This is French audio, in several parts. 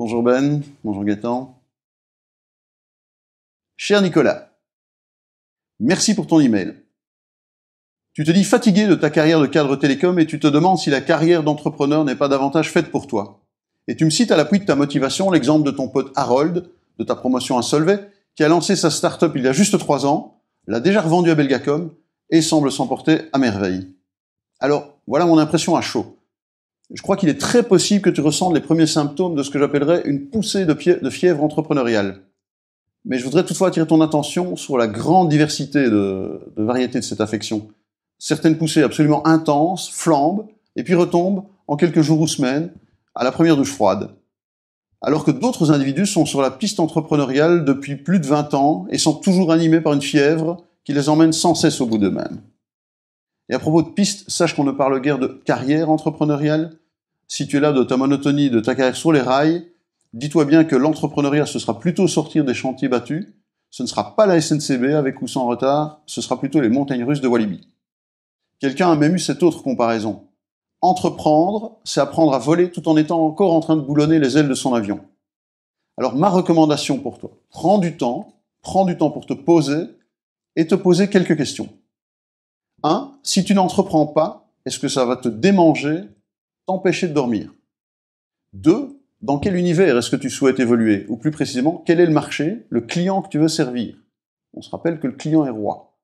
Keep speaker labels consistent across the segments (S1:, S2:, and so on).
S1: Bonjour Ben, bonjour Gaëtan. Cher Nicolas, merci pour ton email. Tu te dis fatigué de ta carrière de cadre télécom et tu te demandes si la carrière d'entrepreneur n'est pas davantage faite pour toi. Et tu me cites à l'appui de ta motivation l'exemple de ton pote Harold, de ta promotion à Solvay, qui a lancé sa start-up il y a juste trois ans, l'a déjà revendue à Belgacom et semble s'en porter à merveille. Alors, voilà mon impression à chaud je crois qu'il est très possible que tu ressentes les premiers symptômes de ce que j'appellerais une poussée de, fièvre entrepreneuriale. Mais je voudrais toutefois attirer ton attention sur la grande diversité de, de variétés de cette affection. Certaines poussées absolument intenses flambent et puis retombent en quelques jours ou semaines à la première douche froide. Alors que d'autres individus sont sur la piste entrepreneuriale depuis plus de 20 ans et sont toujours animés par une fièvre qui les emmène sans cesse au bout d'eux-mêmes. Et à propos de piste, sache qu'on ne parle guère de carrière entrepreneuriale, si tu es là de ta monotonie, de ta carrière sur les rails, dis-toi bien que l'entrepreneuriat, ce sera plutôt sortir des chantiers battus, ce ne sera pas la SNCB avec ou sans retard, ce sera plutôt les montagnes russes de Walibi. Quelqu'un a même eu cette autre comparaison. Entreprendre, c'est apprendre à voler tout en étant encore en train de boulonner les ailes de son avion. Alors ma recommandation pour toi, prends du temps, prends du temps pour te poser et te poser quelques questions. 1. Si tu n'entreprends pas, est-ce que ça va te démanger Empêcher de dormir. Deux, dans quel univers est-ce que tu souhaites évoluer Ou plus précisément, quel est le marché, le client que tu veux servir On se rappelle que le client est roi.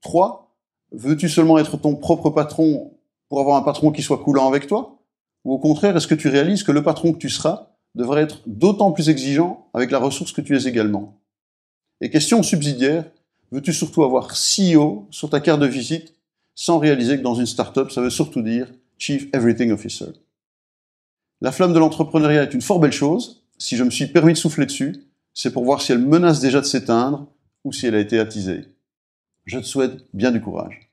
S1: Trois, veux-tu seulement être ton propre patron pour avoir un patron qui soit coulant avec toi Ou au contraire, est-ce que tu réalises que le patron que tu seras devrait être d'autant plus exigeant avec la ressource que tu es également Et question subsidiaire, veux-tu surtout avoir CEO sur ta carte de visite sans réaliser que dans une start-up, ça veut surtout dire Chief Everything Officer. La flamme de l'entrepreneuriat est une fort belle chose. Si je me suis permis de souffler dessus, c'est pour voir si elle menace déjà de s'éteindre ou si elle a été attisée. Je te souhaite bien du courage.